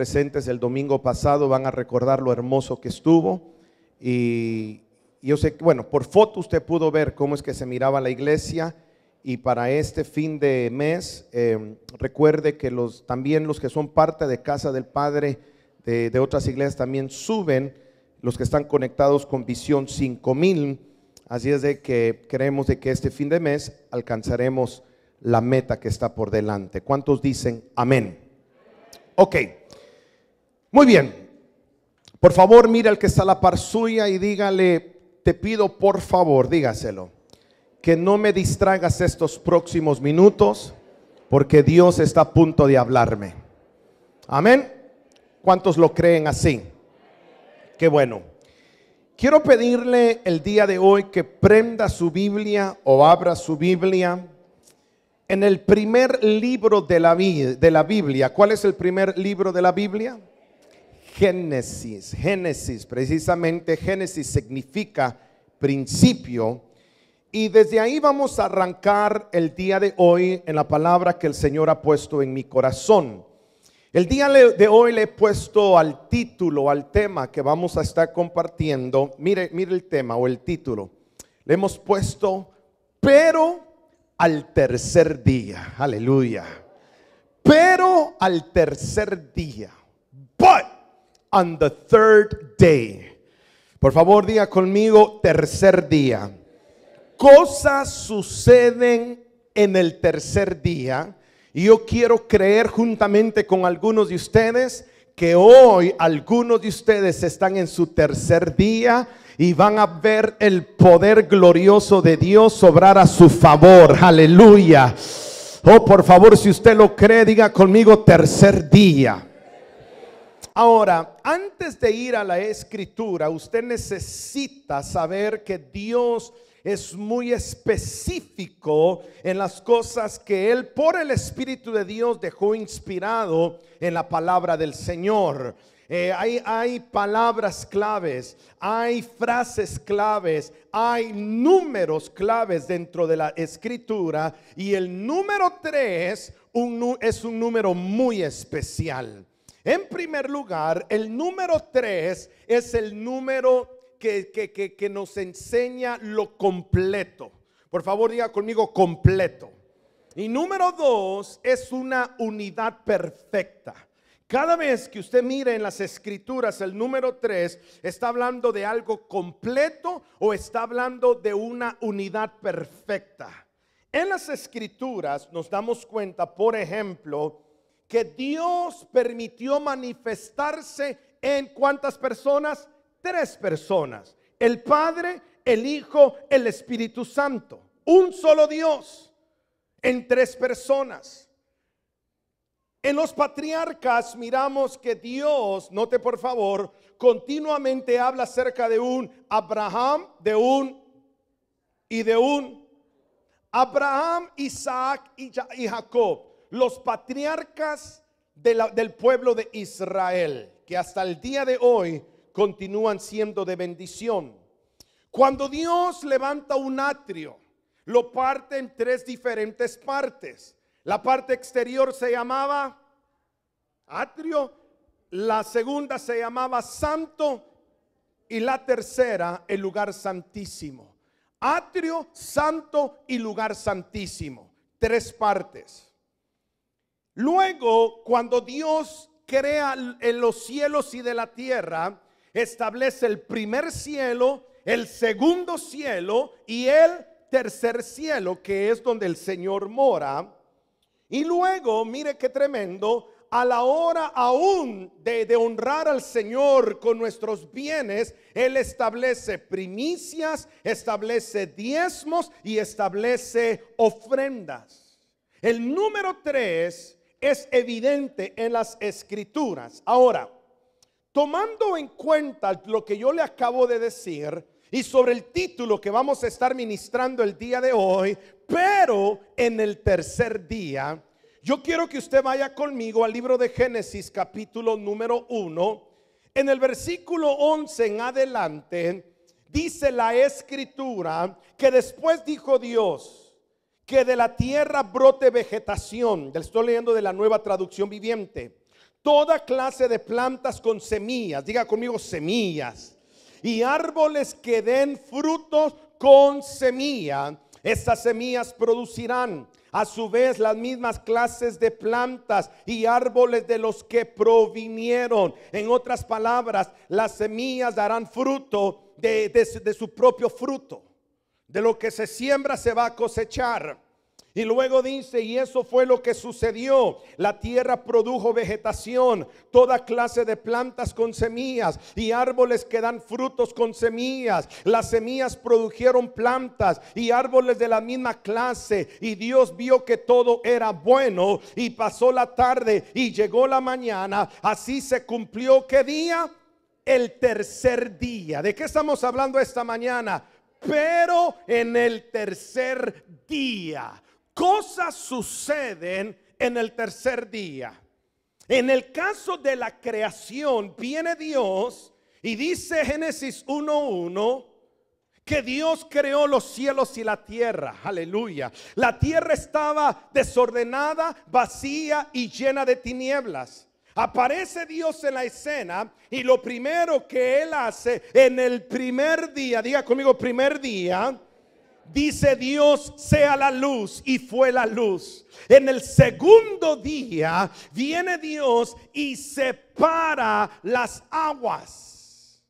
presentes el domingo pasado van a recordar lo hermoso que estuvo. Y yo sé que, bueno, por foto usted pudo ver cómo es que se miraba la iglesia. Y para este fin de mes, em, recuerde que los, también los que son parte de Casa del Padre de, de otras iglesias también suben, los que están conectados con Visión 5000. Así es de que creemos de que este fin de mes alcanzaremos la meta que está por delante. ¿Cuántos dicen amén? Ok. Muy bien. Por favor, mira el que está a la par suya y dígale, te pido por favor, dígaselo, que no me distraigas estos próximos minutos porque Dios está a punto de hablarme. Amén. ¿Cuántos lo creen así? Qué bueno. Quiero pedirle el día de hoy que prenda su Biblia o abra su Biblia en el primer libro de la, de la Biblia. ¿Cuál es el primer libro de la Biblia? Génesis. Génesis, precisamente Génesis significa principio. Y desde ahí vamos a arrancar el día de hoy en la palabra que el Señor ha puesto en mi corazón. El día de hoy le he puesto al título, al tema que vamos a estar compartiendo. Mire, mire el tema o el título. Le hemos puesto, pero al tercer día. Aleluya. Pero al tercer día. But on the third day. Por favor, diga conmigo tercer día. Cosas suceden en el tercer día. Y yo quiero creer juntamente con algunos de ustedes que hoy algunos de ustedes están en su tercer día y van a ver el poder glorioso de Dios obrar a su favor. Aleluya. Oh, por favor, si usted lo cree, diga conmigo tercer día. Ahora, antes de ir a la escritura, usted necesita saber que Dios es muy específico en las cosas que Él por el Espíritu de Dios dejó inspirado en la palabra del Señor. Eh, hay, palabras claves, hay frases claves, hay números claves dentro de la escritura y el número tres es un número muy especial. En primer lugar, el número tres es el número que, que, nos enseña lo completo. Por favor, diga conmigo completo. Y número dos es una unidad perfecta. Cada vez que usted mire en las escrituras el número tres está hablando de algo completo o está hablando de una unidad perfecta. En las escrituras nos damos cuenta, por ejemplo, que Dios permitió manifestarse en cuántas personas? Tres personas. El Padre, el Hijo, el Espíritu Santo. Un solo Dios en tres personas. En los patriarcas miramos que Dios, note por favor, continuamente habla acerca de un Abraham, de un y de un Abraham, Isaac y Jacob los patriarcas del pueblo de Israel, que hasta el día de hoy continúan siendo de bendición. Cuando Dios levanta un atrio, lo parte en tres diferentes partes. La parte exterior se llamaba atrio, la segunda se llamaba santo y la tercera el lugar santísimo. Atrio, santo y lugar santísimo. Tres partes. Luego, cuando Dios crea en los cielos y de la tierra, establece el primer cielo, el segundo cielo y el tercer cielo, que es donde el Señor mora. Y luego, mire qué tremendo, a la hora aún de, honrar al Señor con nuestros bienes, Él establece primicias, establece diezmos y establece ofrendas. El número tres es evidente en las escrituras. Ahora, tomando en cuenta lo que yo le acabo de decir y sobre el título que vamos a estar ministrando el día de hoy, pero en el tercer día, yo quiero que usted vaya conmigo al libro de Génesis capítulo número 1. En el versículo 11 en adelante, dice la escritura que después dijo Dios, que de la tierra brote vegetación. Le estoy leyendo de la nueva traducción viviente. Toda clase de plantas con semillas, diga conmigo semillas, y árboles que den frutos con semilla. Estas semillas producirán a su vez las mismas clases de plantas y árboles de los que provinieron. En otras palabras, las semillas darán fruto de su propio fruto. De lo que se siembra se va a cosechar. Y luego dice, y eso fue lo que sucedió. La tierra produjo vegetación, toda clase de plantas con semillas y árboles que dan frutos con semillas. Las semillas produjeron plantas y árboles de la misma clase. Y Dios vio que todo era bueno y pasó la tarde y llegó la mañana. Así se cumplió qué día? El tercer día. ¿De qué estamos hablando esta mañana? Pero en el tercer día, cosas suceden en el tercer día. En el caso de la creación, viene Dios y dice Génesis 1.1 que Dios creó los cielos y la tierra. Aleluya. La tierra estaba desordenada, vacía y llena de tinieblas. Aparece Dios en la escena y lo primero que Él hace en el primer día, diga conmigo primer día, dice Dios, sea la luz y fue la luz. En el segundo día viene Dios y separa las aguas.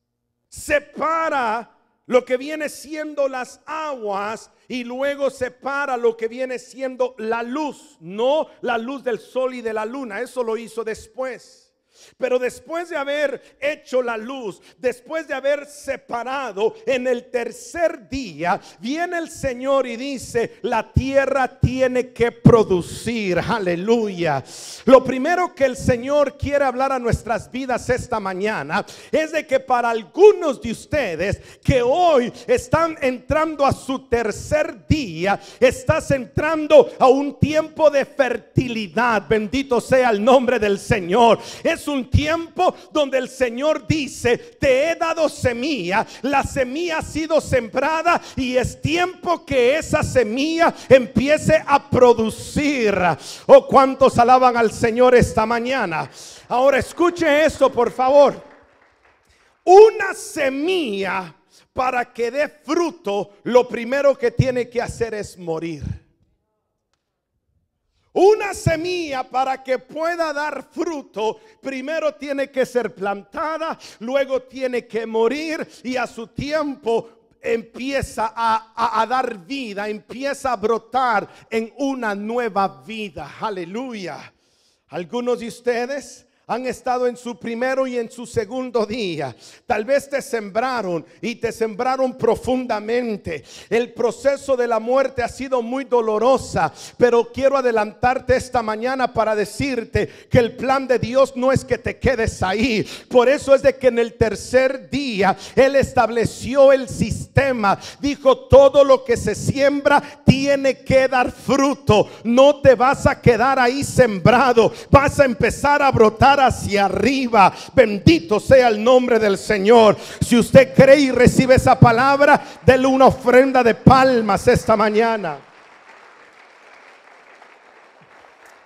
Separa lo que viene siendo las aguas y luego separa lo que viene siendo la luz, no la luz del sol y de la luna, eso lo hizo después. Pero después de haber hecho la luz, después de haber separado, en el tercer día viene el Señor y dice, la tierra tiene que producir, aleluya. Lo primero que el Señor quiere hablar a nuestras vidas esta mañana es de que para algunos de ustedes que hoy están entrando a su tercer día, estás entrando a un tiempo de fertilidad, bendito sea el nombre del Señor. Es un tiempo donde el Señor dice, te he dado semilla, la semilla ha sido sembrada y es tiempo que esa semilla empiece a producir. Oh, cuántos alaban al Señor esta mañana. Ahora escuche eso por favor. Una semilla para que dé fruto, lo primero que tiene que hacer es morir. Una semilla para que pueda dar fruto, primero tiene que ser plantada, luego tiene que morir y a su tiempo empieza a, dar vida, empieza a brotar en una nueva vida. Aleluya. Algunos de ustedes han estado en su primero y en su segundo día. Tal vez te sembraron y te sembraron profundamente. El proceso de la muerte ha sido muy dolorosa, pero quiero adelantarte esta mañana para decirte que el plan de Dios no es que te quedes ahí. Por eso es de que en el tercer día Él estableció el sistema. Dijo, todo lo que se siembra tiene que dar fruto. No te vas a quedar ahí sembrado. Vas a empezar a brotar hacia arriba. Bendito sea el nombre del Señor. Si usted cree y recibe esa palabra, déle una ofrenda de palmas esta mañana.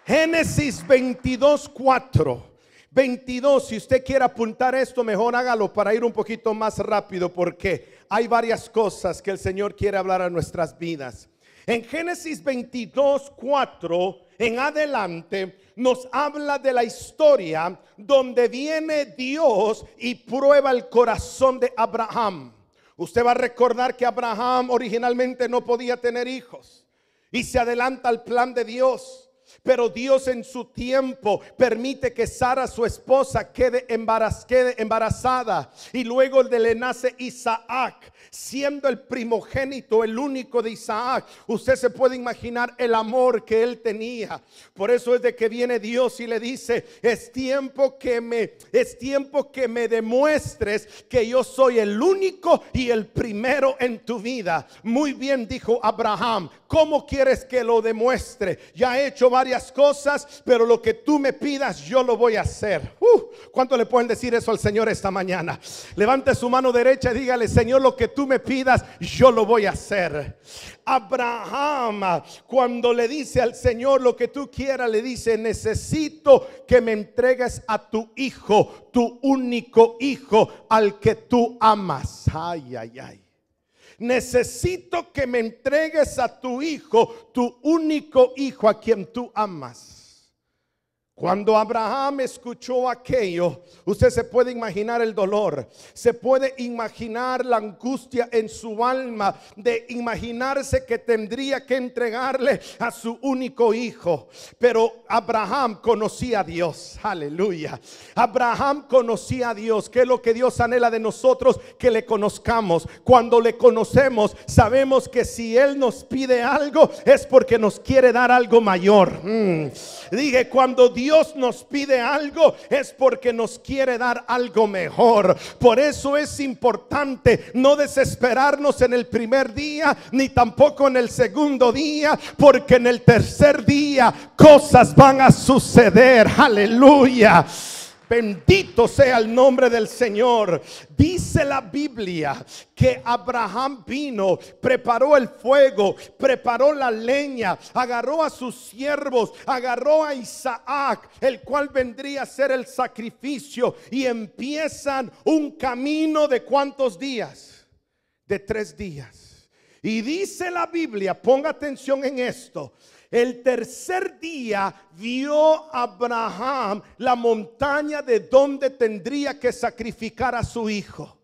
Génesis 22, 4. 22, si usted quiere apuntar esto, mejor hágalo para ir un poquito más rápido porque hay varias cosas que el Señor quiere hablar a nuestras vidas. En Génesis 22, 4 en adelante, nos habla de la historia donde viene Dios y prueba el corazón de Abraham. Usted va a recordar que Abraham originalmente no podía tener hijos y se adelanta al plan de Dios. Pero Dios en su tiempo permite que Sara, su esposa, quede, embarazada. Y luego le nace Isaac siendo el primogénito, el único de Isaac, usted se puede imaginar el amor que él tenía. Por eso es de que viene Dios y le dice, es tiempo que me, es tiempo que me demuestres que yo soy el único y el primero en tu vida. Muy bien dijo Abraham, ¿cómo quieres que lo demuestre? Ya he hecho varias cosas, pero lo que tú me pidas yo lo voy a hacer. Uh, ¿Cuánto le pueden decir eso al Señor esta mañana? Levante su mano derecha y dígale, Señor, lo que tú me pidas, yo lo voy a hacer. Abraham, cuando le dice al Señor lo que tú quieras, le dice, necesito que me entregues a tu hijo, tu único hijo, al que tú amas. Ay, ay, ay. Necesito que me entregues a tu hijo, tu único hijo a quien tú amas. Cuando Abraham escuchó aquello, usted se puede imaginar el dolor, se puede imaginar la angustia en su alma de imaginarse que tendría que entregarle a su único hijo. Pero Abraham conocía a Dios, aleluya. Abraham conocía a Dios, que es lo que Dios anhela de nosotros, que le conozcamos. Cuando le conocemos, sabemos que si Él nos pide algo es porque nos quiere dar algo mayor. Mm. Dije, cuando Dios Dios nos pide algo es porque nos quiere dar algo mejor. Por eso es importante no desesperarnos en el primer día, ni tampoco en el segundo día, porque en el tercer día cosas van a suceder. Aleluya. Bendito sea el nombre del Señor. Dice la Biblia que Abraham vino, preparó el fuego, preparó la leña, agarró a sus siervos, agarró a Isaac, el cual vendría a ser el sacrificio, y empiezan un camino de cuántos días? De tres días. Y dice la Biblia, ponga atención en esto, el tercer día vio Abraham la montaña de donde tendría que sacrificar a su hijo.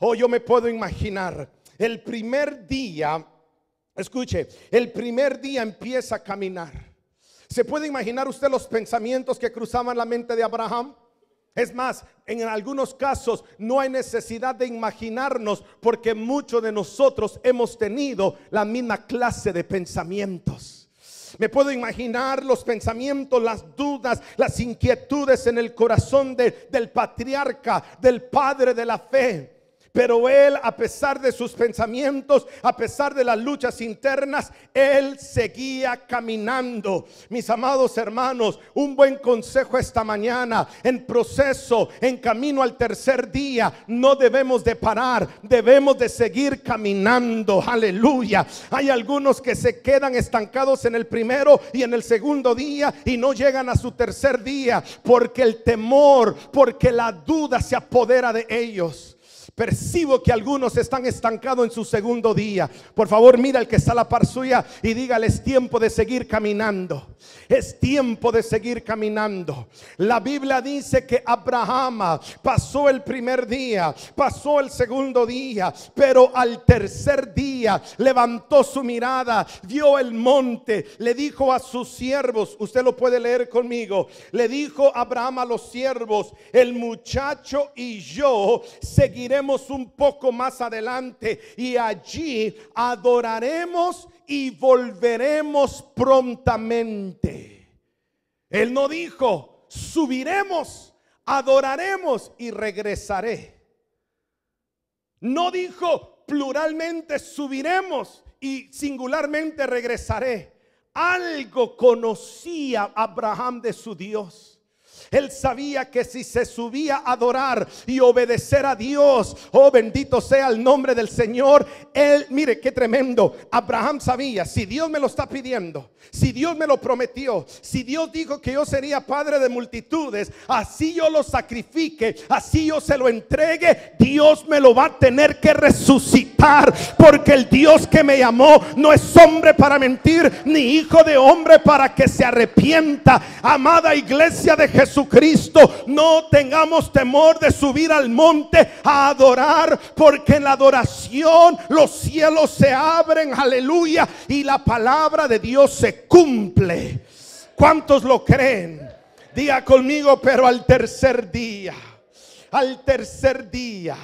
Oh, yo me puedo imaginar. El primer día, escuche, el primer día empieza a caminar. ¿Se puede imaginar usted los pensamientos que cruzaban la mente de Abraham? Es más, en algunos casos no hay necesidad de imaginarnos porque muchos de nosotros hemos tenido la misma clase de pensamientos. Me puedo imaginar los pensamientos, las dudas, las inquietudes en el corazón del patriarca, del padre de la fe. Pero él, a pesar de sus pensamientos, a pesar de las luchas internas, él seguía caminando. Mis amados hermanos, un buen consejo esta mañana, en proceso, en camino al tercer día, no debemos de parar, debemos de seguir caminando. Aleluya. Hay algunos que se quedan estancados en el primero y en el segundo día y no llegan a su tercer día porque el temor, porque la duda se apodera de ellos. Percibo que algunos están estancados en su segundo día. Por favor, mira el que está a la par suya y dígale, es tiempo de seguir caminando. Es tiempo de seguir caminando. La Biblia dice que Abraham pasó el primer día, pasó el segundo día, pero al tercer día levantó su mirada, vio el monte, le dijo a sus siervos, usted lo puede leer conmigo, le dijo Abraham a los siervos, el muchacho y yo seguiremos un poco más adelante y allí adoraremos y volveremos prontamente. Él no dijo, subiremos, adoraremos y regresaré. No dijo, pluralmente subiremos y singularmente regresaré. Algo conocía Abraham de su Dios. Él sabía que si se subía a adorar y obedecer a Dios, oh bendito sea el nombre del Señor, Él, mire qué tremendo, Abraham sabía, si Dios me lo está pidiendo, si Dios me lo prometió, si Dios dijo que yo sería padre de multitudes, así yo lo sacrifique, así yo se lo entregue, Dios me lo va a tener que resucitar, porque el Dios que me llamó no es hombre para mentir, ni hijo de hombre para que se arrepienta. Amada iglesia de Jesús Jesucristo. No tengamos temor de subir al monte a adorar, porque en la adoración los cielos se abren, aleluya, y la palabra de Dios se cumple. ¿Cuántos lo creen? Diga conmigo, pero al tercer día, al tercer día.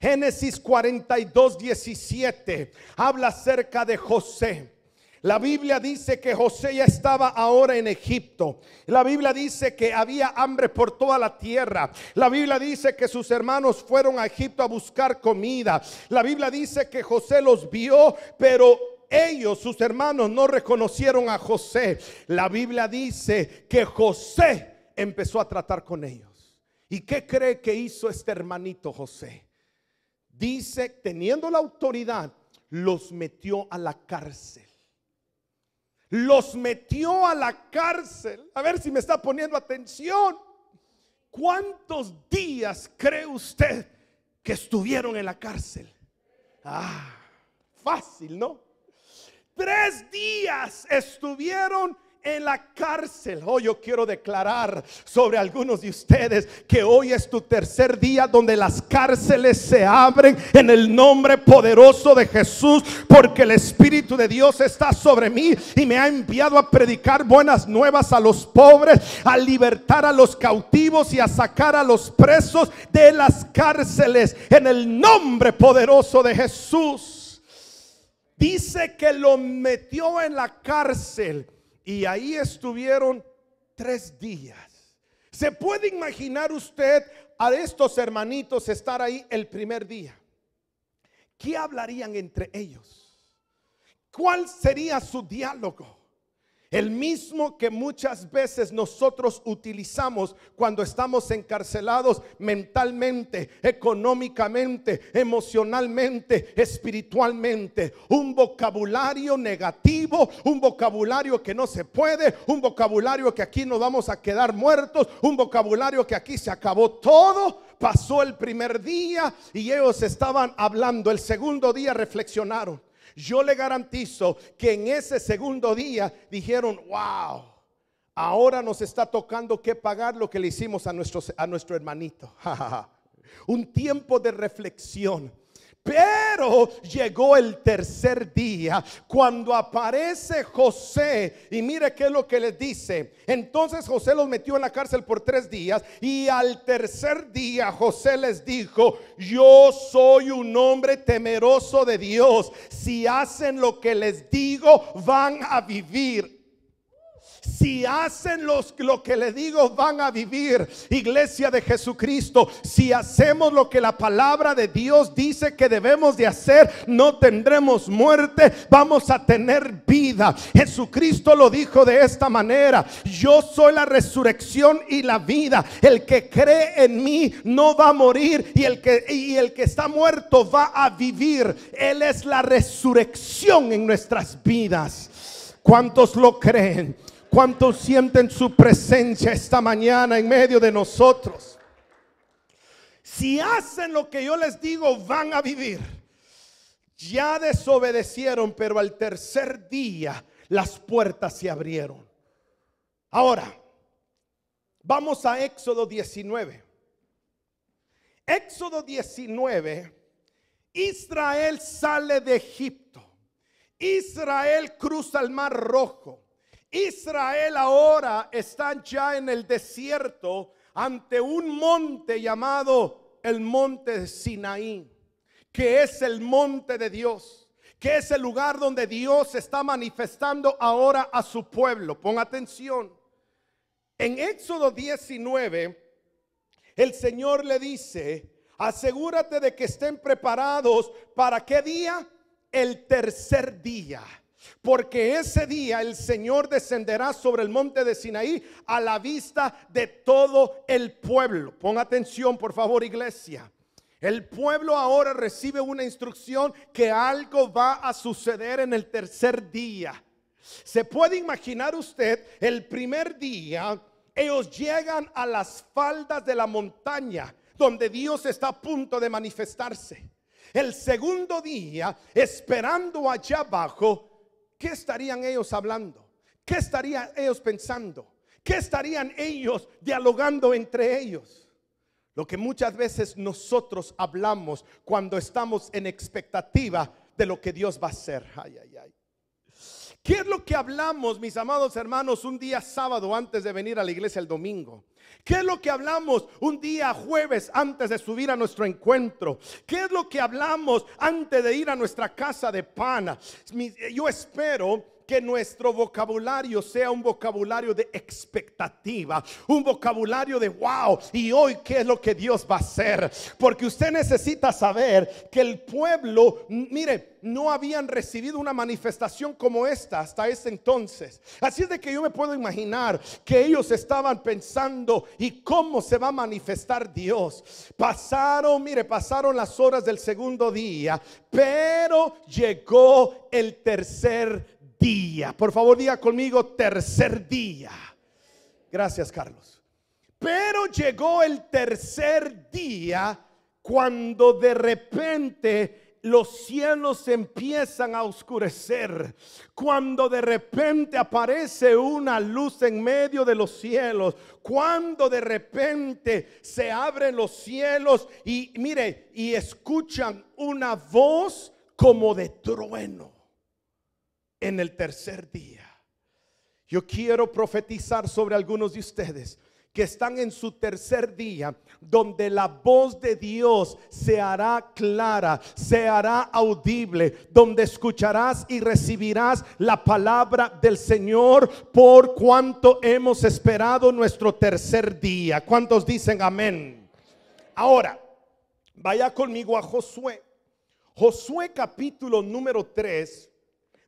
Génesis 42, 17 habla acerca de José. La Biblia dice que José ya estaba ahora en Egipto. La Biblia dice que había hambre por toda la tierra. La Biblia dice que sus hermanos fueron a Egipto a buscar comida. La Biblia dice que José los vio, pero ellos, sus hermanos, no reconocieron a José. La Biblia dice que José empezó a tratar con ellos. ¿Y qué cree que hizo este hermanito José? Dice, teniendo la autoridad, los metió a la cárcel los metió a la cárcel. A ver si me está poniendo atención. ¿Cuántos días cree usted que estuvieron en la cárcel? Ah, fácil, ¿no? Tres días estuvieron en la cárcel. Hoy oh, yo quiero declarar sobre algunos de ustedes que hoy es tu tercer día donde las cárceles se abren en el nombre poderoso de Jesús, porque el Espíritu de Dios está sobre mí y me ha enviado a predicar buenas nuevas a los pobres, a libertar a los cautivos y a sacar a los presos de las cárceles en el nombre poderoso de Jesús. Dice que lo metió en la cárcel y ahí estuvieron tres días. ¿Se puede imaginar usted a estos hermanitos estar ahí el primer día? ¿Qué hablarían entre ellos? ¿Cuál sería su diálogo? El mismo que muchas veces nosotros utilizamos cuando estamos encarcelados mentalmente, económicamente, emocionalmente, espiritualmente. Un vocabulario negativo, un vocabulario que no se puede, un vocabulario que aquí nos vamos a quedar muertos, un vocabulario que aquí se acabó todo pasó el primer día y ellos estaban hablando. El segundo día reflexionaron yo le garantizo que en ese segundo día dijeron, wow. Ahora nos está tocando que pagar lo que le hicimos a, a nuestro hermanito. Un tiempo de reflexión pero llegó el tercer día cuando aparece José y mire qué es lo que les dice. Entonces José los metió en la cárcel por tres días y al tercer día José les dijo, yo soy un hombre temeroso de Dios. Si hacen lo que les digo, van a vivir. Si hacen lo que le digo, van a vivir. Iglesia de Jesucristo, si hacemos lo que la palabra de Dios dice que debemos de hacer, no tendremos muerte, vamos a tener vida. Jesucristo lo dijo de esta manera. Yo soy la resurrección y la vida. El que cree en mí no va a morir y el que, y el que está muerto va a vivir. Él es la resurrección en nuestras vidas. ¿Cuántos lo creen? ¿Cuántos sienten su presencia esta mañana en medio de nosotros? Si hacen lo que yo les digo, van a vivir. Ya desobedecieron, pero al tercer día las puertas se abrieron. Ahora, vamos a Éxodo 19. Éxodo 19, Israel sale de Egipto. Israel cruza el mar rojo. Israel ahora está ya en el desierto ante un monte llamado el monte de Sinaí, que es el monte de Dios, que es el lugar donde Dios está manifestando ahora a su pueblo. Pon atención. En Éxodo 19, el Señor le dice, asegúrate de que estén preparados para qué día? El tercer día. Porque ese día el Señor descenderá sobre el monte de Sinaí a la vista de todo el pueblo. Pon atención, por favor, iglesia. El pueblo ahora recibe una instrucción que algo va a suceder en el tercer día. Se puede imaginar usted el primer día, ellos llegan a las faldas de la montaña donde Dios está a punto de manifestarse. El segundo día, esperando allá abajo, ¿qué estarían ellos hablando? ¿Qué estarían ellos pensando? ¿Qué estarían ellos dialogando entre ellos? Lo que muchas veces nosotros hablamos cuando estamos en expectativa de lo que Dios va a hacer. Ay, ay, ay. ¿Qué es lo que hablamos, mis amados hermanos, un día sábado antes de venir a la iglesia el domingo? ¿Qué es lo que hablamos un día jueves antes de subir a nuestro encuentro? ¿Qué es lo que hablamos antes de ir a nuestra casa de pana? Yo espero que nuestro vocabulario sea un vocabulario de expectativa, un vocabulario de wow, y hoy qué es lo que Dios va a hacer. Porque usted necesita saber que el pueblo, mire, no habían recibido una manifestación como esta hasta ese entonces. Así es de que yo me puedo imaginar que ellos estaban pensando y cómo se va a manifestar Dios. Pasaron, mire, pasaron las horas del segundo día, pero llegó el tercer día. Por favor, diga conmigo, tercer día. Gracias, Carlos. Pero llegó el tercer día cuando de repente los cielos empiezan a oscurecer, cuando de repente aparece una luz en medio de los cielos, cuando de repente se abren los cielos y mire, y escuchan una voz como de trueno en el tercer día. Yo quiero profetizar sobre algunos de ustedes que están en su tercer día, donde la voz de Dios se hará clara, se hará audible, donde escucharás y recibirás la palabra del Señor por cuanto hemos esperado nuestro tercer día. ¿Cuántos dicen amén? Ahora, vaya conmigo a Josué. Josué capítulo número 3,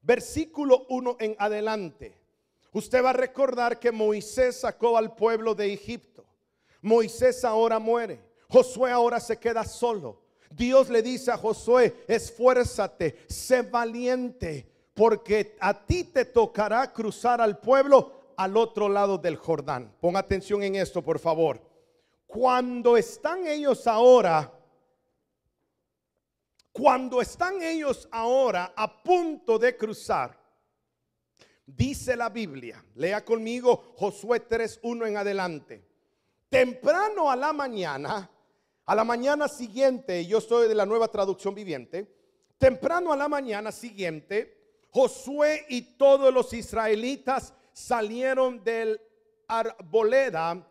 versículo 1 en adelante, usted va a recordar que Moisés sacó al pueblo de Egipto. Moisés ahora muere. Josué ahora se queda solo. Dios le dice a Josué, esfuérzate, sé valiente, porque a ti te tocará cruzar al pueblo al otro lado del Jordán. Pon atención en esto, por favor. Cuando están ellos ahora cuando están ellos ahora a punto de cruzar, dice la Biblia, lea conmigo Josué 3.1 en adelante, temprano a la mañana, a la mañana siguiente, yo soy de la nueva traducción viviente, temprano a la mañana siguiente, Josué y todos los israelitas salieron del arboleda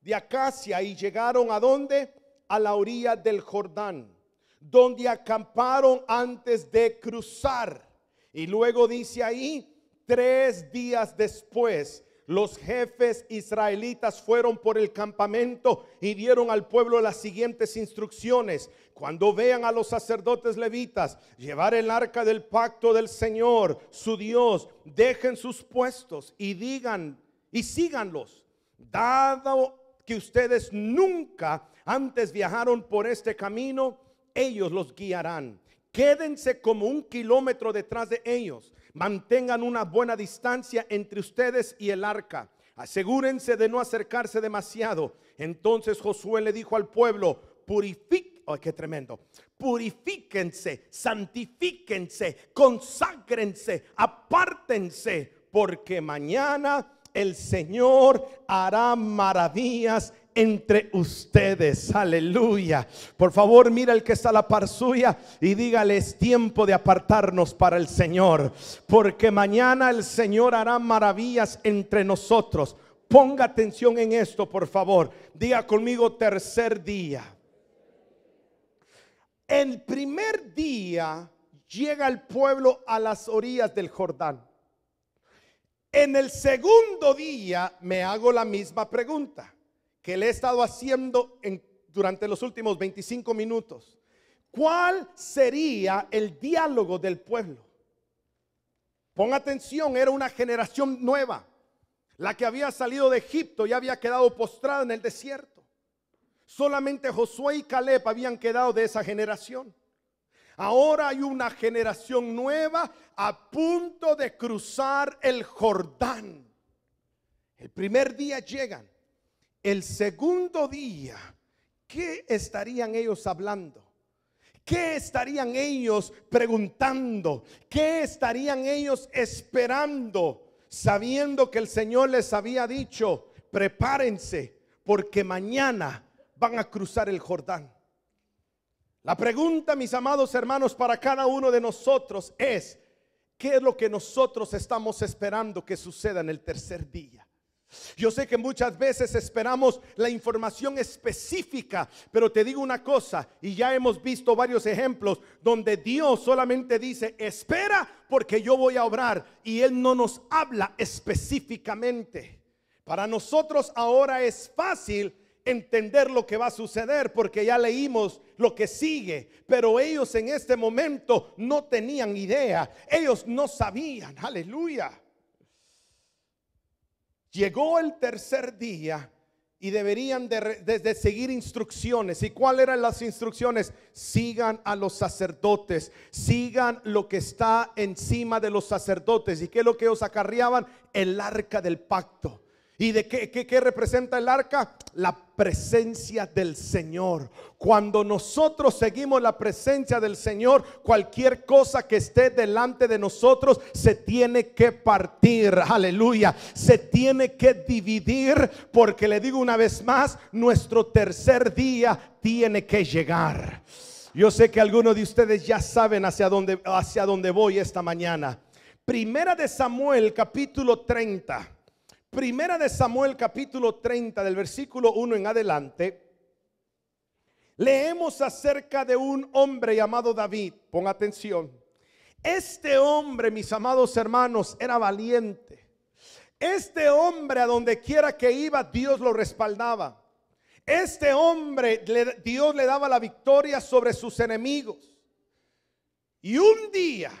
de Acacia y llegaron a donde A la orilla del Jordán donde acamparon antes de cruzar. Y luego dice ahí, tres días después, los jefes israelitas fueron por el campamento y dieron al pueblo las siguientes instrucciones. Cuando vean a los sacerdotes levitas llevar el arca del pacto del Señor, su Dios, dejen sus puestos y digan y síganlos. Dado que ustedes nunca antes viajaron por este camino, ellos los guiarán. Quédense como un kilómetro detrás de ellos. Mantengan una buena distancia entre ustedes y el arca. Asegúrense de no acercarse demasiado. Entonces Josué le dijo al pueblo, Purifiquense, santifiquense, qué tremendo, purifíquense, santifíquense, conságrense, apártense, porque mañana el Señor hará maravillas entre ustedes. Aleluya. Por favor, mira el que está a la par suya y dígale, es tiempo de apartarnos para el Señor, porque mañana el Señor hará maravillas entre nosotros. Ponga atención en esto, por favor. Diga conmigo tercer día. El primer día llega el pueblo a las orillas del Jordán. En el segundo día me hago la misma pregunta que le he estado haciendo en, durante los últimos 25 minutos. ¿Cuál sería el diálogo del pueblo? Pon atención, era una generación nueva, la que había salido de Egipto y había quedado postrada en el desierto. Solamente Josué y Caleb habían quedado de esa generación. Ahora hay una generación nueva a punto de cruzar el Jordán. El primer día llegan el segundo día, ¿qué estarían ellos hablando? ¿Qué estarían ellos preguntando? ¿Qué estarían ellos esperando? Sabiendo que el Señor les había dicho, prepárense porque mañana van a cruzar el Jordán. La pregunta, mis amados hermanos, para cada uno de nosotros es, ¿qué es lo que nosotros estamos esperando que suceda en el tercer día? Yo sé que muchas veces esperamos la información específica, pero te digo una cosa, y ya hemos visto varios ejemplos donde Dios solamente dice, espera porque yo voy a obrar, y Él no nos habla específicamente. Para nosotros ahora es fácil entender lo que va a suceder porque ya leímos lo que sigue, pero ellos en este momento no tenían idea, ellos no sabían, aleluya. Llegó el tercer día y deberían de, seguir instrucciones. ¿Y cuáles eran las instrucciones? Sigan a los sacerdotes, sigan lo que está encima de los sacerdotes. ¿Y qué es lo que os acarreaban? El arca del pacto. ¿Y de qué, representa el arca? La presencia del Señor. Cuando nosotros seguimos la presencia del Señor, cualquier cosa que esté delante de nosotros se tiene que partir. Aleluya. Se tiene que dividir porque le digo una vez más, nuestro tercer día tiene que llegar. Yo sé que algunos de ustedes ya saben hacia dónde, hacia dónde voy esta mañana. Primera de Samuel capítulo 30 Primera de Samuel capítulo 30 del versículo 1 en adelante, leemos acerca de un hombre llamado David. Pon atención. Este hombre, mis amados hermanos, era valiente. Este hombre a donde quiera que iba, Dios lo respaldaba. Este hombre, Dios le daba la victoria sobre sus enemigos. Y un día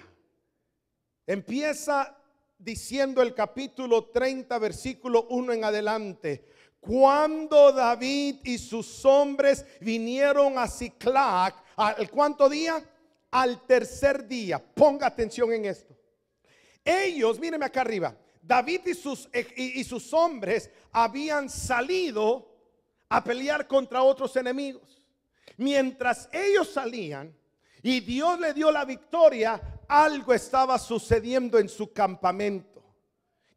empieza diciendo el capítulo 30, versículo 1 en adelante. Cuando David y sus hombres vinieron a Ciclac, ¿al cuánto día? Al tercer día. Ponga atención en esto. Ellos, míreme acá arriba, David y sus, eh, y sus hombres habían salido a pelear contra otros enemigos. Mientras ellos salían y Dios le dio la victoria algo estaba sucediendo en su campamento.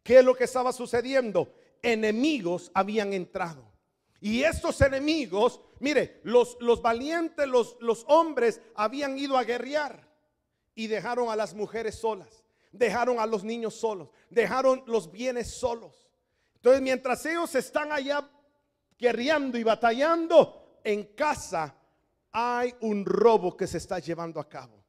¿Qué es lo que estaba sucediendo? Enemigos habían entrado. Y estos enemigos, mire, los, los valientes, los, los hombres habían ido a guerrear y dejaron a las mujeres solas, dejaron a los niños solos, dejaron los bienes solos. Entonces, mientras ellos están allá guerreando y batallando, en casa hay un robo que se está llevando a cabo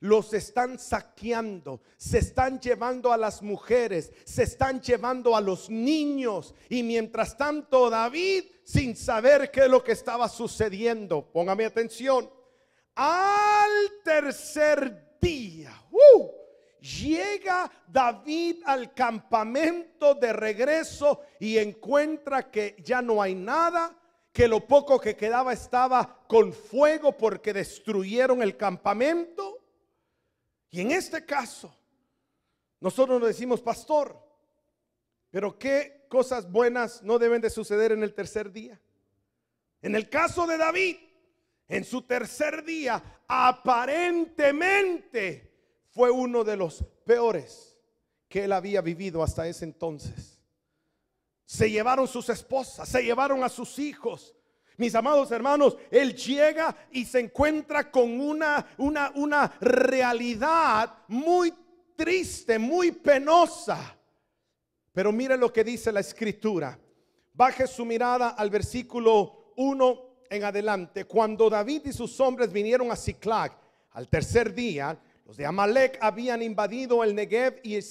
los están saqueando, se están llevando a las mujeres, se están llevando a los niños. Y mientras tanto David, sin saber qué es lo que estaba sucediendo, póngame atención, al tercer día, uh, llega David al campamento de regreso y encuentra que ya no hay nada, que lo poco que quedaba estaba con fuego porque destruyeron el campamento. Y en este caso, nosotros nos decimos pastor, pero ¿qué cosas buenas no deben de suceder en el tercer día? En el caso de David, en su tercer día, aparentemente fue uno de los peores que él había vivido hasta ese entonces. Se llevaron sus esposas, se llevaron a sus hijos, mis amados hermanos, él llega y se encuentra con una, una, una realidad muy triste, muy penosa. Pero mire lo que dice la escritura. Baje su mirada al versículo 1 en adelante. Cuando David y sus hombres vinieron a Ziclac al tercer día, los de Amalek habían invadido el Negev y el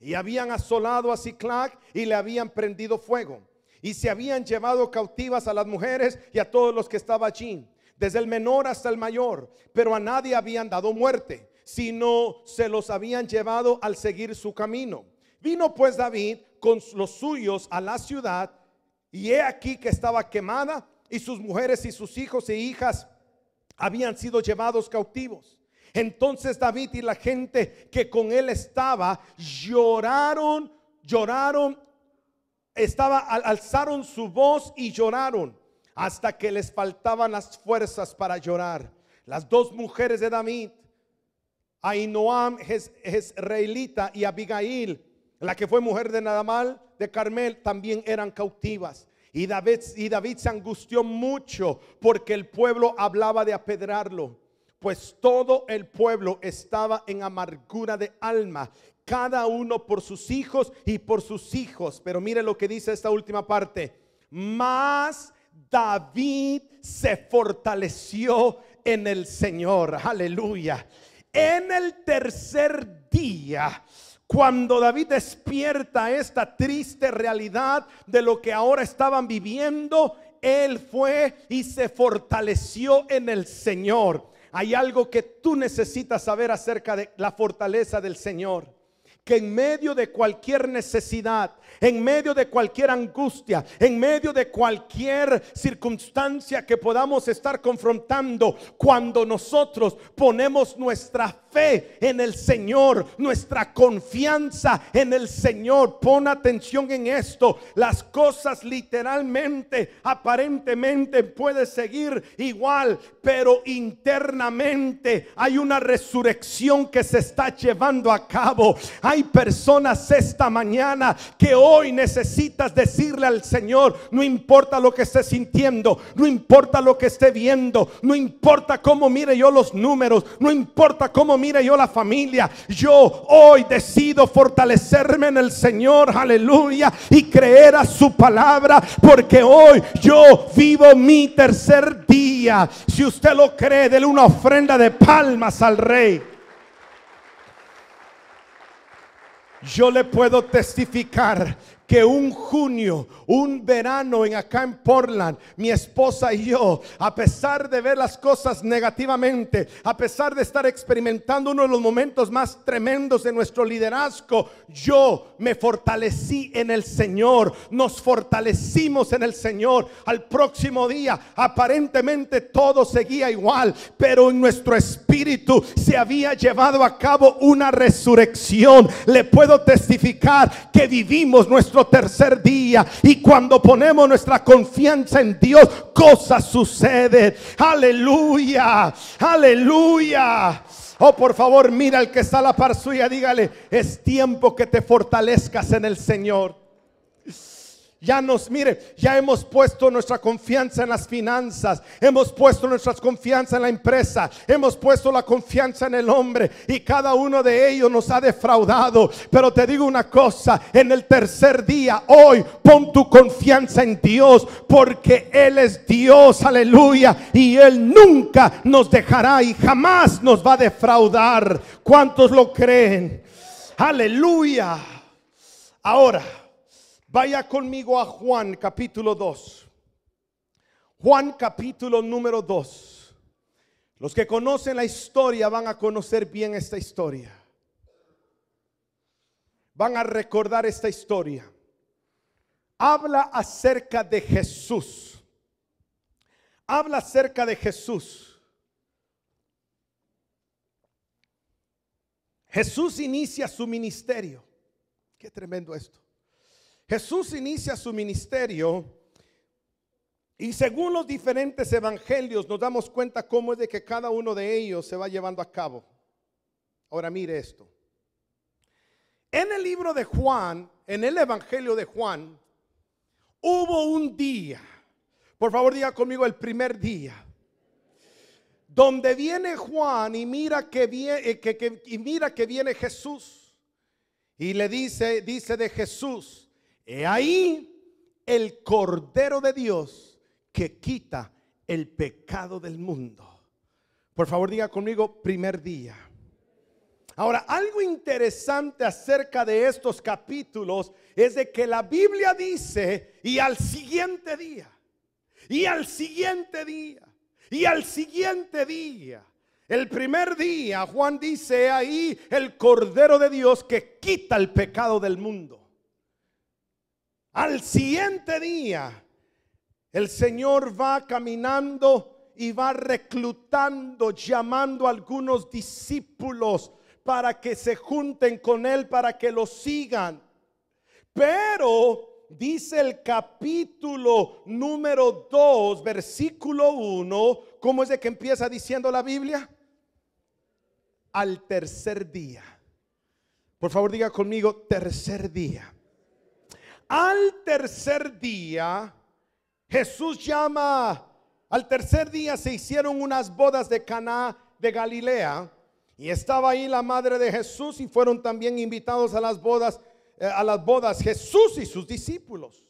y habían asolado a Ziclac y le habían prendido fuego. Y se habían llevado cautivas a las mujeres y a todos los que estaban allí, desde el menor hasta el mayor, pero a nadie habían dado muerte, sino se los habían llevado al seguir su camino. Vino pues David con los suyos a la ciudad, y he aquí que estaba quemada, y sus mujeres y sus hijos e hijas habían sido llevados cautivos. Entonces David y la gente que con él estaba lloraron, lloraron estaba, alzaron su voz y lloraron hasta que les faltaban las fuerzas para llorar. Las dos mujeres de David, Ainoam, Jezreelita y Abigail, la que fue mujer de Nadamal, de Carmel, también eran cautivas. Y David, y David se angustió mucho porque el pueblo hablaba de apedrarlo, pues todo el pueblo estaba en amargura de alma cada uno por sus hijos y por sus hijos. Pero mire lo que dice esta última parte. Más David se fortaleció en el Señor. Aleluya. En el tercer día cuando David despierta esta triste realidad de lo que ahora estaban viviendo, él fue y se fortaleció en el Señor. Hay algo que tú necesitas saber acerca de la fortaleza del Señor que en medio de cualquier necesidad, en medio de cualquier angustia, en medio de cualquier circunstancia que podamos estar confrontando, cuando nosotros ponemos nuestra fe en el Señor, nuestra confianza en el Señor. Pon atención en esto. Las cosas literalmente, aparentemente puede seguir igual, pero internamente hay una resurrección que se está llevando a cabo. Hay personas esta mañana que hoy necesitas decirle al Señor, no importa lo que esté sintiendo, no importa lo que esté viendo, no importa cómo mire yo los números, no importa cómo mire yo la familia. Yo hoy decido fortalecerme en el Señor, aleluya, y creer a su palabra, porque hoy yo vivo mi tercer día. Si usted lo cree, dele una ofrenda de palmas al rey. Yo le puedo testificar que un junio, un verano en acá en Portland, mi esposa y yo, a pesar de ver las cosas negativamente, a pesar de estar experimentando uno de los momentos más tremendos de nuestro liderazgo, yo me fortalecí en el Señor, nos fortalecimos en el Señor. Al próximo día, aparentemente todo seguía igual, pero en nuestro espíritu se había llevado a cabo una resurrección. Le puedo testificar que vivimos nuestro tercer día. Y cuando ponemos nuestra confianza en Dios, cosas suceden. Aleluya, aleluya. Oh, por favor, mira el que está a la par suya, dígale, es tiempo que te fortalezcas en el Señor. Ya nos, mire, ya hemos puesto nuestra confianza en las finanzas, hemos puesto nuestra confianza en la empresa, hemos puesto la confianza en el hombre y cada uno de ellos nos ha defraudado. Pero te digo una cosa, en el tercer día, hoy, pon tu confianza en Dios porque Él es Dios, aleluya, y Él nunca nos dejará y jamás nos va a defraudar. ¿Cuántos lo creen? Aleluya. Ahora. Vaya conmigo a Juan capítulo 2. Juan capítulo número 2. Los que conocen la historia van a conocer bien esta historia. Van a recordar esta historia. Habla acerca de Jesús. Habla acerca de Jesús. Jesús inicia su ministerio. Qué tremendo esto. Jesús inicia su ministerio y según los diferentes evangelios nos damos cuenta cómo es de que cada uno de ellos se va llevando a cabo. Ahora mire esto. En el libro de Juan, en el evangelio de Juan, hubo un día, por favor diga conmigo el primer día, donde viene Juan y mira que viene, eh, mira que viene Jesús y le dice, dice de Jesús, He ahí el Cordero de Dios que quita el pecado del mundo. Por favor, diga conmigo, primer día. Ahora, algo interesante acerca de estos capítulos es de que la Biblia dice, y al siguiente día, y al siguiente día, y al siguiente día. El primer día, Juan dice ahí, el Cordero de Dios que quita el pecado del mundo. Al siguiente día, el Señor va caminando y va reclutando, llamando a algunos discípulos para que se junten con Él, para que lo sigan. Pero dice el capítulo número 2, versículo 1, ¿cómo es de que empieza diciendo la Biblia? Al tercer día. Por favor, diga conmigo, tercer día al tercer día, Jesús llama, al tercer día se hicieron unas bodas de Caná de Galilea y estaba ahí la madre de Jesús y fueron también invitados a las bodas eh, a las bodas Jesús y sus discípulos.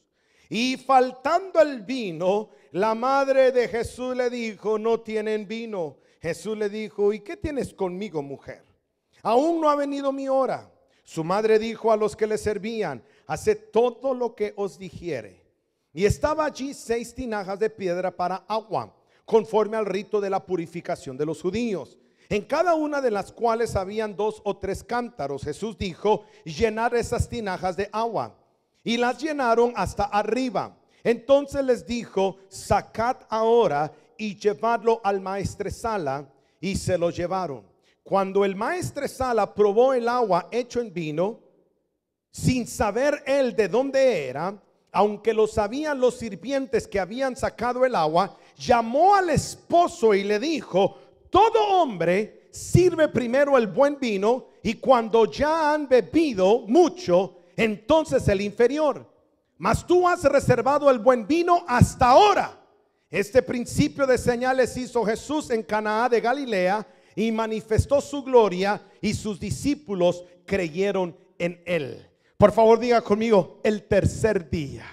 Y faltando el vino, la madre de Jesús le dijo, "No tienen vino." Jesús le dijo, "¿Y qué tienes conmigo, mujer? Aún no ha venido mi hora." Su madre dijo a los que le servían, haced todo lo que os dijere. Y estaba allí seis tinajas de piedra para agua, conforme al rito de la purificación de los judíos, en cada una de las cuales habían dos o tres cántaros. Jesús dijo, llenar esas tinajas de agua. Y las llenaron hasta arriba. Entonces les dijo, sacad ahora y llevadlo al Sala Y se lo llevaron. Cuando el Sala probó el agua hecho en vino, sin saber él de dónde era, aunque lo sabían los sirvientes que habían sacado el agua, llamó al esposo y le dijo, todo hombre sirve primero el buen vino y cuando ya han bebido mucho, entonces el inferior. Mas tú has reservado el buen vino hasta ahora. Este principio de señales hizo Jesús en Canaá de Galilea y manifestó su gloria y sus discípulos creyeron en él. Por favor, diga conmigo, el tercer día.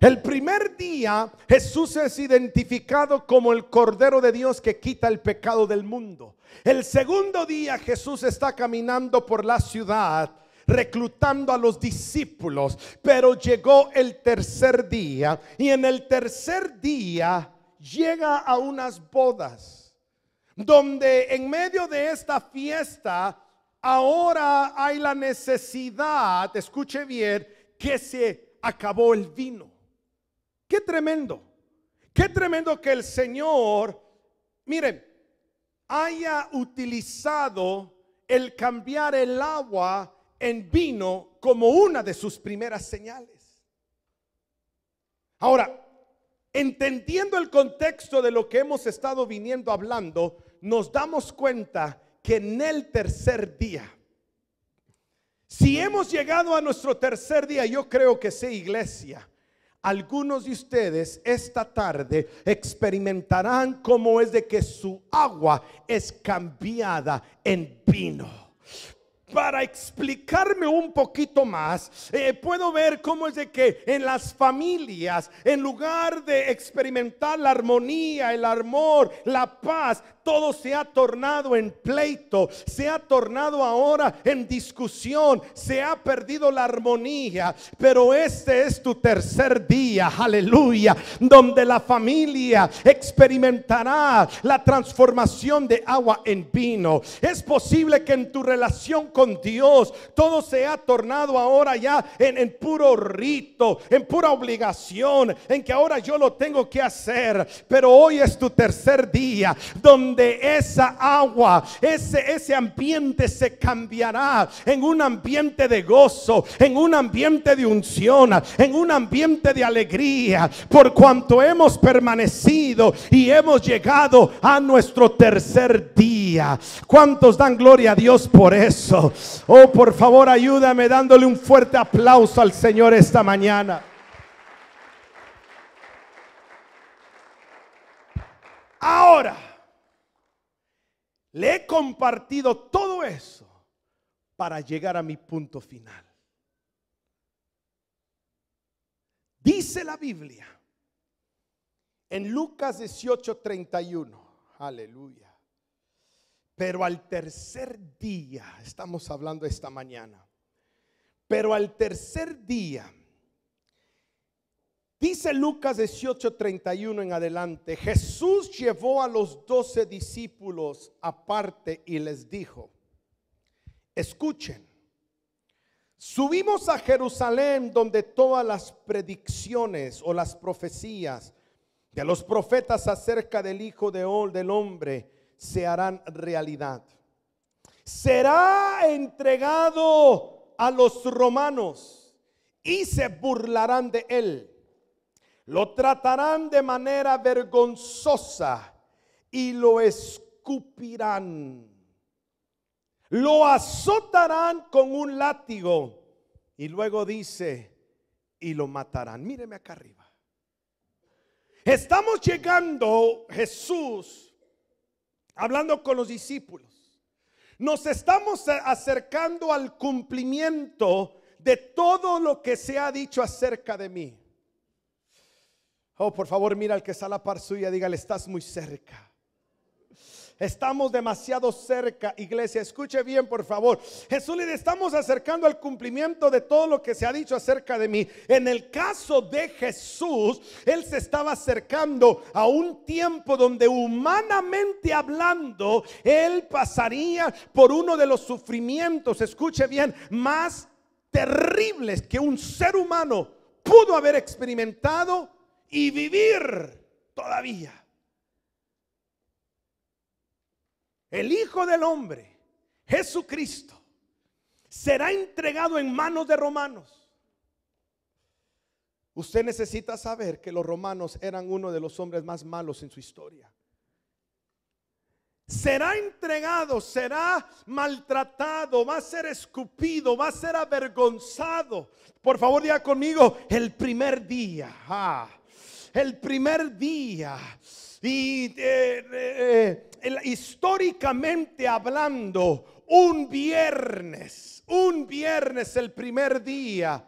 El primer día Jesús es identificado como el Cordero de Dios que quita el pecado del mundo. El segundo día Jesús está caminando por la ciudad reclutando a los discípulos, pero llegó el tercer día y en el tercer día llega a unas bodas donde en medio de esta fiesta ahora hay la necesidad, escuche bien, que se acabó el vino. Qué tremendo. Qué tremendo que el Señor, miren, haya utilizado el cambiar el agua en vino como una de sus primeras señales. Ahora, entendiendo el contexto de lo que hemos estado viniendo hablando, nos damos cuenta que en el tercer día, si hemos llegado a nuestro tercer día, yo creo que sé iglesia. Algunos de ustedes esta tarde experimentarán cómo es de que su agua es cambiada en vino. Para explicarme un poquito más, eh, puedo ver cómo es de que en las familias, en lugar de experimentar la armonía, el amor, la paz, todo se ha tornado en pleito, se ha tornado ahora en discusión, se ha perdido la armonía, pero este es tu tercer día, aleluya, donde la familia experimentará la transformación de agua en vino. Es posible que en tu relación con Dios todo se ha tornado ahora ya en, puro rito, en pura obligación, en que ahora yo lo tengo que hacer, pero hoy es tu tercer día donde de esa agua, ese, ese ambiente se cambiará en un ambiente de gozo, en un ambiente de unción, en un ambiente de alegría, por cuanto hemos permanecido y hemos llegado a nuestro tercer día. ¿Cuántos dan gloria a Dios por eso? Oh, por favor, ayúdame dándole un fuerte aplauso al Señor esta mañana. Ahora. Le he compartido todo eso para llegar a mi punto final. Dice la Biblia en Lucas 18:31. Aleluya. Pero al tercer día, estamos hablando esta mañana, pero al tercer día Dice Lucas 18:31 en adelante, Jesús llevó a los doce discípulos aparte y les dijo, escuchen, subimos a Jerusalén donde todas las predicciones o las profecías de los profetas acerca del Hijo de Ol, del Hombre se harán realidad. Será entregado a los romanos y se burlarán de él lo tratarán de manera vergonzosa y lo escupirán. Lo azotarán con un látigo. Y luego dice, y lo matarán. Míreme acá arriba. Estamos llegando, Jesús, hablando con los discípulos. Nos estamos acercando al cumplimiento de todo lo que se ha dicho acerca de mí. Oh, por favor, mira al que está a la par suya, dígale, estás muy cerca. Estamos demasiado cerca, iglesia. Escuche bien, por favor. Jesús le estamos acercando al cumplimiento de todo lo que se ha dicho acerca de mí. En el caso de Jesús, Él se estaba acercando a un tiempo donde humanamente hablando, Él pasaría por uno de los sufrimientos, escuche bien, más terribles que un ser humano pudo haber experimentado y vivir todavía. El Hijo del Hombre, Jesucristo, será entregado en manos de romanos. Usted necesita saber que los romanos eran uno de los hombres más malos en su historia será entregado, será maltratado, va a ser escupido, va a ser avergonzado. Por favor, diga conmigo, el primer día. Ah el primer día. Y eh, eh, históricamente hablando, un viernes, un viernes el primer día,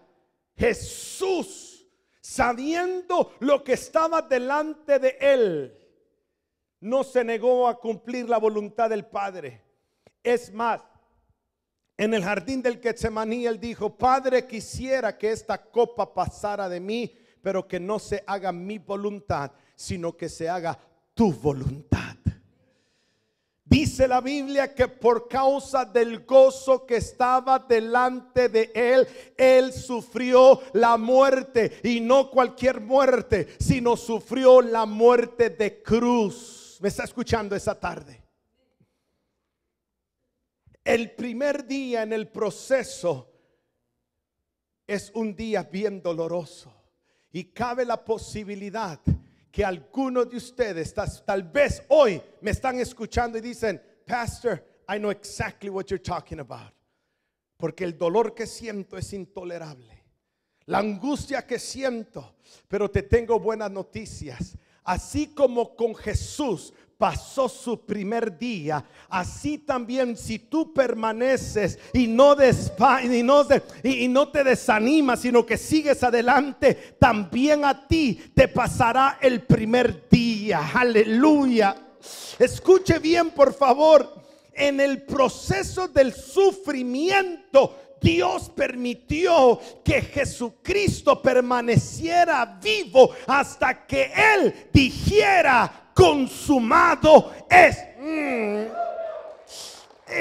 Jesús, sabiendo lo que estaba delante de él, no se negó a cumplir la voluntad del Padre. Es más, en el jardín del Getsemaní él dijo, Padre, quisiera que esta copa pasara de mí pero que no se haga mi voluntad, sino que se haga tu voluntad. Dice la Biblia que por causa del gozo que estaba delante de él, él sufrió la muerte y no cualquier muerte, sino sufrió la muerte de cruz. ¿Me está escuchando esa tarde? El primer día en el proceso es un día bien doloroso. Y cabe la posibilidad que algunos de ustedes, tal vez hoy, me están escuchando y dicen, Pastor, I know exactly what you're talking about. Porque el dolor que siento es intolerable. La angustia que siento. Pero te tengo buenas noticias. Así como con Jesús pasó su primer día, así también si tú permaneces y no, y no, y no te desanimas, sino que sigues adelante, también a ti te pasará el primer día. Aleluya. Escuche bien, por favor. En el proceso del sufrimiento, Dios permitió que Jesucristo permaneciera vivo hasta que Él dijera, consumado es. Eh,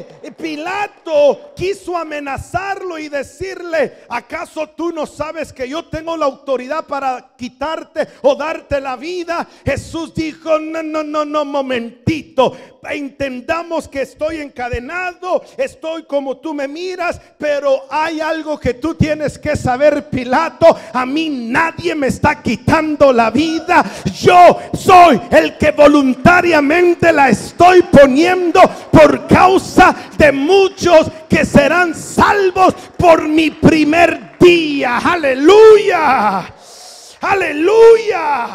eh, eh, Pilato quiso amenazarlo y decirle, ¿acaso tú no sabes que yo tengo la autoridad para quitarte o darte la vida? Jesús dijo, no, no, no, no, momentito, entendamos que estoy encadenado, estoy como tú me miras, pero hay algo que tú tienes que saber, Pilato, a mí nadie me está quitando la vida, yo soy el que voluntariamente la estoy poniendo por causa de muchos que serán salvos por mi primer día. Aleluya. Aleluya.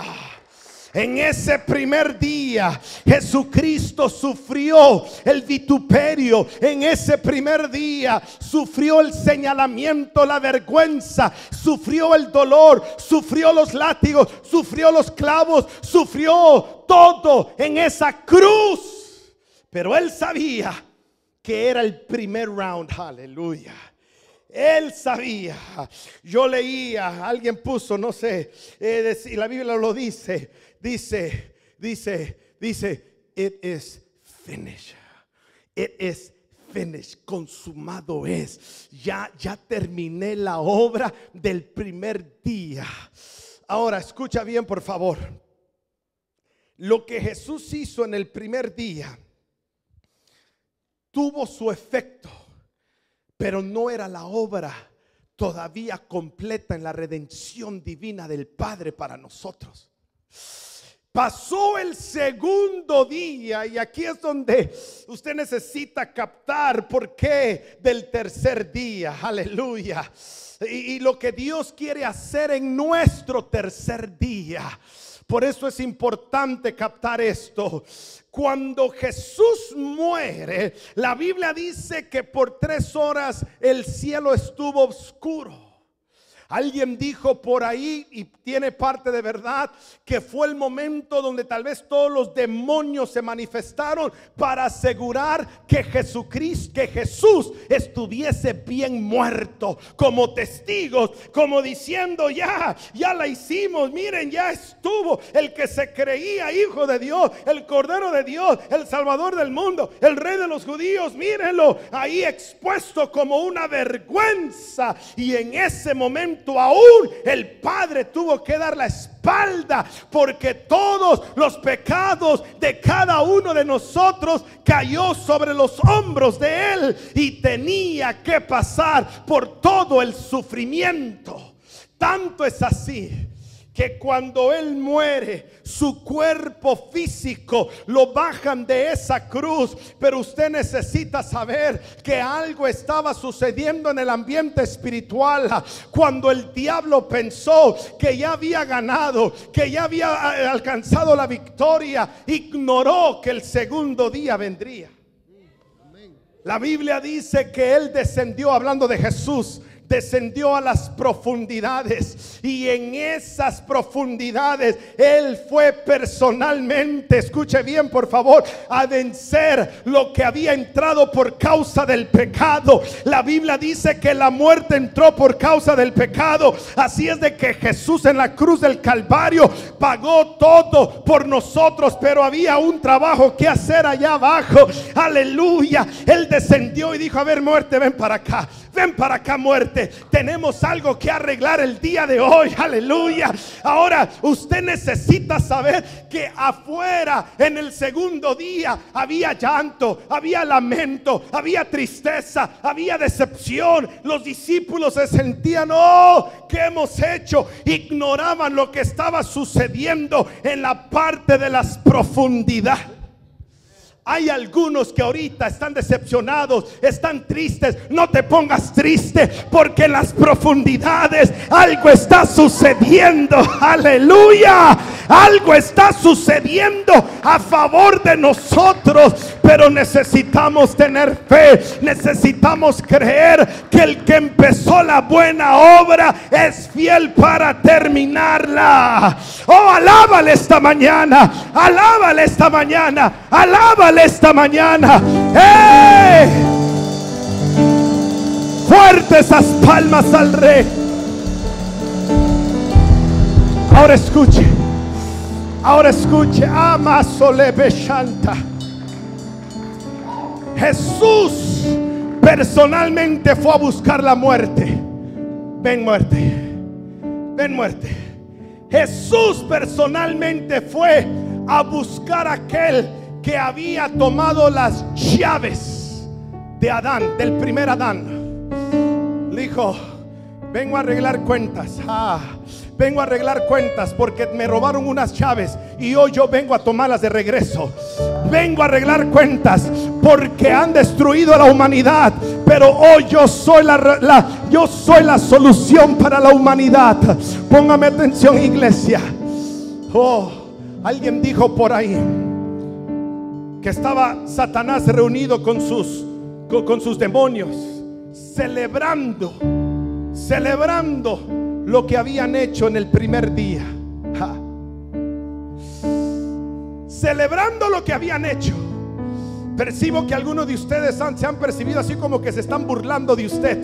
En ese primer día Jesucristo sufrió el vituperio. En ese primer día sufrió el señalamiento, la vergüenza, sufrió el dolor, sufrió los látigos, sufrió los clavos, sufrió todo en esa cruz. Pero él sabía que era el primer round. Aleluya. Él sabía. Yo leía, alguien puso, no sé, eh, y la Biblia lo dice, dice, dice, dice, it is finished. It is finished, consumado es. Ya, ya terminé la obra del primer día. Ahora, escucha bien, por favor. Lo que Jesús hizo en el primer día tuvo su efecto, pero no era la obra todavía completa en la redención divina del Padre para nosotros. Pasó el segundo día y aquí es donde usted necesita captar por qué del tercer día. Aleluya. Y, lo que Dios quiere hacer en nuestro tercer día por eso es importante captar esto. Cuando Jesús muere, la Biblia dice que por tres horas el cielo estuvo oscuro. Alguien dijo por ahí, y tiene parte de verdad, que fue el momento donde tal vez todos los demonios se manifestaron para asegurar que Jesucristo, que Jesús estuviese bien muerto, como testigos, como diciendo, ya, ya la hicimos, miren, ya estuvo el que se creía hijo de Dios, el Cordero de Dios, el Salvador del mundo, el Rey de los judíos, mírenlo, ahí expuesto como una vergüenza. Y en ese momento aún el Padre tuvo que dar la espalda porque todos los pecados de cada uno de nosotros cayó sobre los hombros de Él y tenía que pasar por todo el sufrimiento. Tanto es así que cuando Él muere, su cuerpo físico lo bajan de esa cruz. Pero usted necesita saber que algo estaba sucediendo en el ambiente espiritual. Cuando el diablo pensó que ya había ganado, que ya había eh, alcanzado la victoria, ignoró que el segundo día vendría. La Biblia dice que Él descendió, hablando de Jesús, descendió a las profundidades y en esas profundidades Él fue personalmente, escuche bien por favor, a vencer lo que había entrado por causa del pecado. La Biblia dice que la muerte entró por causa del pecado. Así es de que Jesús en la cruz del Calvario pagó todo por nosotros, pero había un trabajo que hacer allá abajo. Aleluya. Él descendió y dijo, a ver muerte, ven para acá. Ven para acá muerte. Tenemos algo que arreglar el día de hoy. Aleluya. Ahora usted necesita saber que afuera en el segundo día había llanto, había lamento, había tristeza, había decepción. Los discípulos se sentían, oh, ¿qué hemos hecho? Ignoraban lo que estaba sucediendo en la parte de las profundidades. Hay algunos que ahorita están decepcionados, están tristes. No te pongas triste porque en las profundidades algo está sucediendo. Aleluya. Algo está sucediendo a favor de nosotros, pero necesitamos tener fe, necesitamos creer que el que empezó la buena obra es fiel para terminarla. Oh, alábale esta mañana, alábale esta mañana, alábale esta mañana. ¡Hey! Fuerte esas palmas al rey. Ahora escuche. Ahora escuche, ama chanta. Jesús personalmente fue a buscar la muerte. Ven muerte, ven muerte. Jesús personalmente fue a buscar aquel que había tomado las llaves de Adán, del primer Adán. Le dijo, vengo a arreglar cuentas. Ah, vengo a arreglar cuentas porque me robaron unas llaves y hoy yo vengo a tomarlas de regreso. Vengo a arreglar cuentas porque han destruido a la humanidad, pero hoy yo soy la, yo soy la solución para la humanidad. Póngame atención, iglesia. Oh, alguien dijo por ahí que estaba Satanás reunido con sus con sus demonios celebrando celebrando lo que habían hecho en el primer día. Celebrando lo que habían hecho. Percibo que algunos de ustedes se han percibido así como que se están burlando de usted.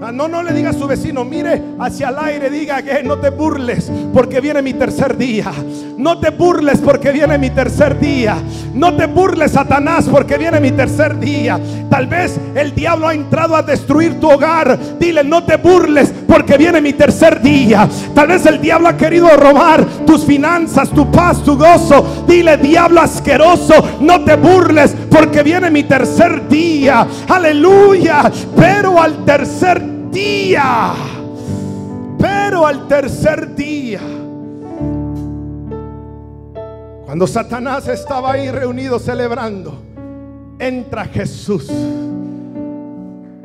Ah, no, no le diga a su vecino, mire hacia el aire, diga que no te burles porque viene mi tercer día. No te burles porque viene mi tercer día. No te burles, Satanás, porque viene mi tercer día. Tal vez el diablo ha entrado a destruir tu hogar. Dile, no te burles porque viene mi tercer día. Tal vez el diablo ha querido robar tus finanzas, tu paz, tu gozo. Dile, diablo asqueroso, no te burles porque viene mi tercer día. Aleluya. Pero al tercer día, pero al tercer día. Cuando Satanás estaba ahí reunido celebrando, entra Jesús.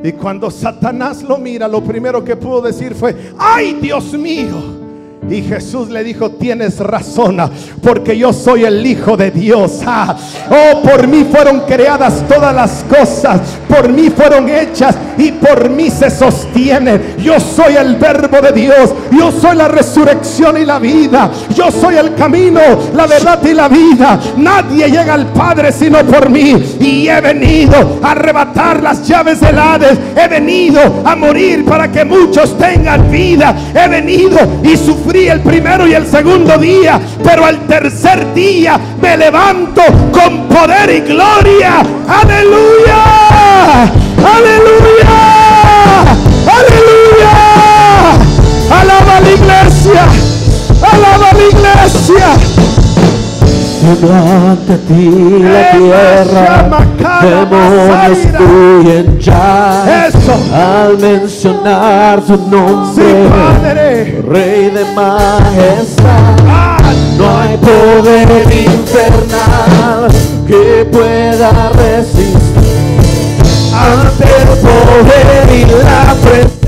Y cuando Satanás lo mira, lo primero que pudo decir fue, ay Dios mío, y Jesús le dijo, tienes razón, porque yo soy el Hijo de Dios. oh, por mí fueron creadas todas las cosas, por mí fueron hechas y por mí se sostienen. Yo soy el verbo de Dios, yo soy la resurrección y la vida, yo soy el camino, la verdad y la vida. Nadie llega al Padre sino por mí. Y he venido a arrebatar las llaves del Hades, he venido a morir para que muchos tengan vida, he venido y sufrir el primero y el segundo día, pero al tercer día me levanto con poder y gloria. Aleluya, aleluya, aleluya. Alaba la iglesia, alaba la iglesia. Tiembla ante ti la tierra, demonios huyen ya. Eso. Al mencionar su nombre, Rey de Majestad, ah. no hay poder infernal que pueda resistir ante el poder y la frente